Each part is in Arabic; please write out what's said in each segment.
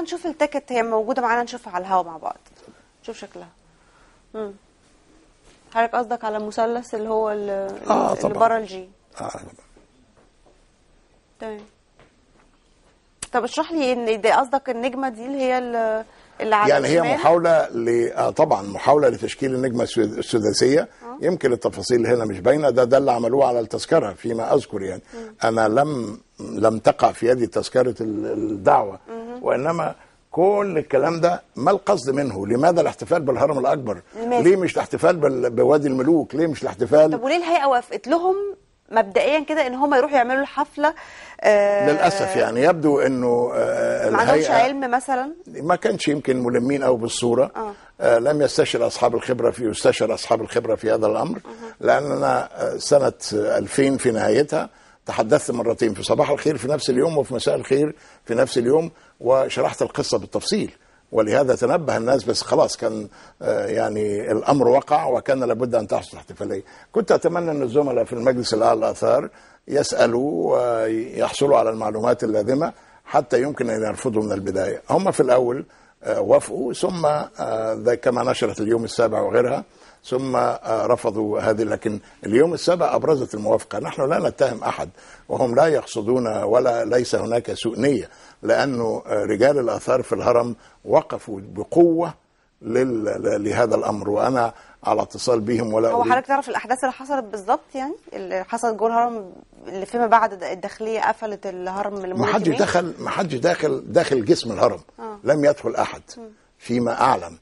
نشوف التيكت هي موجوده معانا نشوفها على الهوا مع بعض نشوف شكلها امم حضرتك قصدك على المثلث اللي هو اللي, آه اللي بره الجي اه طبعا تمام طب اشرح لي ان ده قصدك النجمه دي اللي هي اللي على يعني هي محاوله ل... آه طبعا محاوله لتشكيل النجمه السداسيه آه. يمكن التفاصيل هنا مش باينه ده ده اللي عملوه على التذكره فيما اذكر يعني م. انا لم لم تقع في يدي تذكره الدعوه م. وانما كل الكلام ده ما القصد منه؟ لماذا الاحتفال بالهرم الاكبر؟ لماذا؟ ليه مش الاحتفال بوادي الملوك؟ ليه مش الاحتفال طب وليه الهيئه وافقت لهم مبدئيا كده ان هم يروحوا يعملوا الحفله آه للاسف يعني يبدو انه آه ما عندهمش علم مثلا ما كانش يمكن ملمين قوي بالصوره آه. آه لم يستشر اصحاب الخبره في يستشر اصحاب الخبره في هذا الامر آه. لاننا سنه 2000 في نهايتها تحدثت مرتين في صباح الخير في نفس اليوم وفي مساء الخير في نفس اليوم وشرحت القصة بالتفصيل ولهذا تنبه الناس بس خلاص كان آه، يعني الامر وقع وكان لابد ان تحصل احتفاليه. كنت اتمنى ان الزملاء في المجلس الاعلى الاثار يسالوا ويحصلوا آه، على المعلومات اللازمه حتى يمكن ان يرفضوا من البدايه. هم في الاول آه، وافقوا ثم كما نشرت اليوم السابع وغيرها ثم آه، رفضوا هذه لكن اليوم السابع أبرزت الموافقة نحن لا نتهم أحد وهم لا يقصدون ولا ليس هناك سوء نية لأنه آه، رجال الآثار في الهرم وقفوا بقوة لهذا الأمر وأنا على اتصال بهم ولا هو حضرتك تعرف الاحداث اللي حصلت بالظبط يعني اللي حصلت جوه الهرم اللي فيما بعد الداخليه قفلت الهرم ما حدش دخل ما حدش داخل داخل جسم الهرم آه. لم يدخل احد فيما اعلم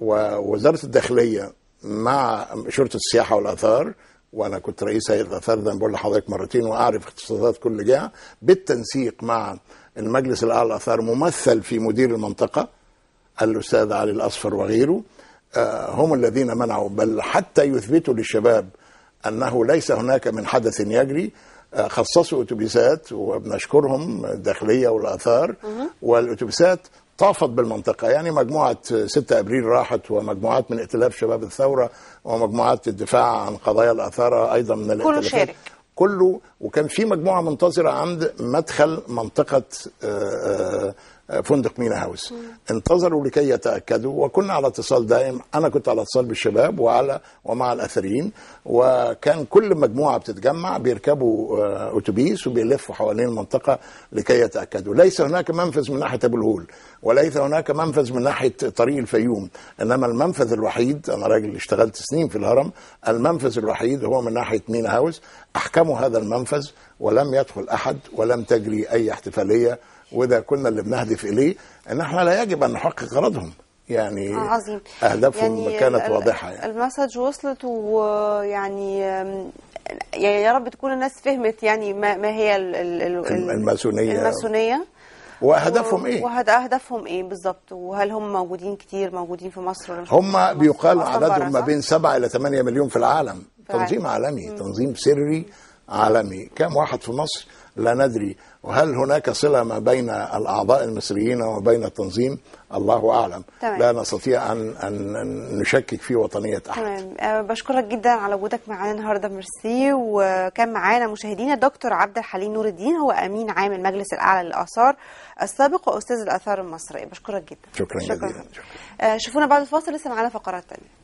ووزاره الداخليه مع شرطه السياحه والاثار وانا كنت رئيس هيئه الاثار ده بقول لحضرتك مرتين واعرف اختصاصات كل جهه بالتنسيق مع المجلس الاعلى للاثار ممثل في مدير المنطقه الاستاذ علي الاصفر وغيره آه، هم الذين منعوا بل حتى يثبتوا للشباب انه ليس هناك من حدث يجري آه، خصصوا اتوبيسات وبنشكرهم الداخليه والاثار والاتوبيسات طافت بالمنطقه يعني مجموعه 6 ابريل راحت ومجموعات من ائتلاف شباب الثوره ومجموعات الدفاع عن قضايا الاثاره ايضا من الائتلافات كله شارك كله وكان في مجموعه منتظره عند مدخل منطقه آآ آه، آآ آه، فندق مينا هاوس انتظروا لكي يتاكدوا وكنا على اتصال دائم انا كنت على اتصال بالشباب وعلى ومع الاثريين وكان كل مجموعه بتتجمع بيركبوا آه، اتوبيس وبيلفوا حوالين المنطقه لكي يتاكدوا ليس هناك منفذ من ناحيه ابو الهول وليس هناك منفذ من ناحيه طريق الفيوم انما المنفذ الوحيد انا راجل اشتغلت سنين في الهرم المنفذ الوحيد هو من ناحيه مينا هاوس احكموا هذا المنفذ ولم يدخل احد ولم تجري اي احتفاليه وده كنا اللي بنهدف اليه ان احنا لا يجب ان نحقق غرضهم يعني آه، عظيم اهدافهم يعني كانت واضحه يعني المسج وصلت ويعني يعني يا رب تكون الناس فهمت يعني ما, ما هي الماسونيه الماسونيه واهدافهم ايه واهدافهم ايه بالظبط وهل هم موجودين كتير موجودين في مصر ولا هم بيقال عددهم ما بين 7 الى 8 مليون في العالم تنظيم عالمي م. تنظيم سري عالمي كام واحد في مصر لا ندري وهل هناك صلة ما بين الأعضاء المصريين وبين التنظيم الله أعلم تمام. لا نستطيع أن, أن نشكك في وطنية أحد تمام. أه، بشكرك جدا على وجودك معانا النهاردة ميرسي وكان معانا مشاهدينا دكتور عبد الحليم نور الدين هو أمين عام المجلس الأعلى للآثار السابق وأستاذ الآثار المصري بشكرك جدا شكرا, شكرا جزيلا شكرا. شكرا. أه، شوفونا بعد الفاصل لسه معانا فقرات تانية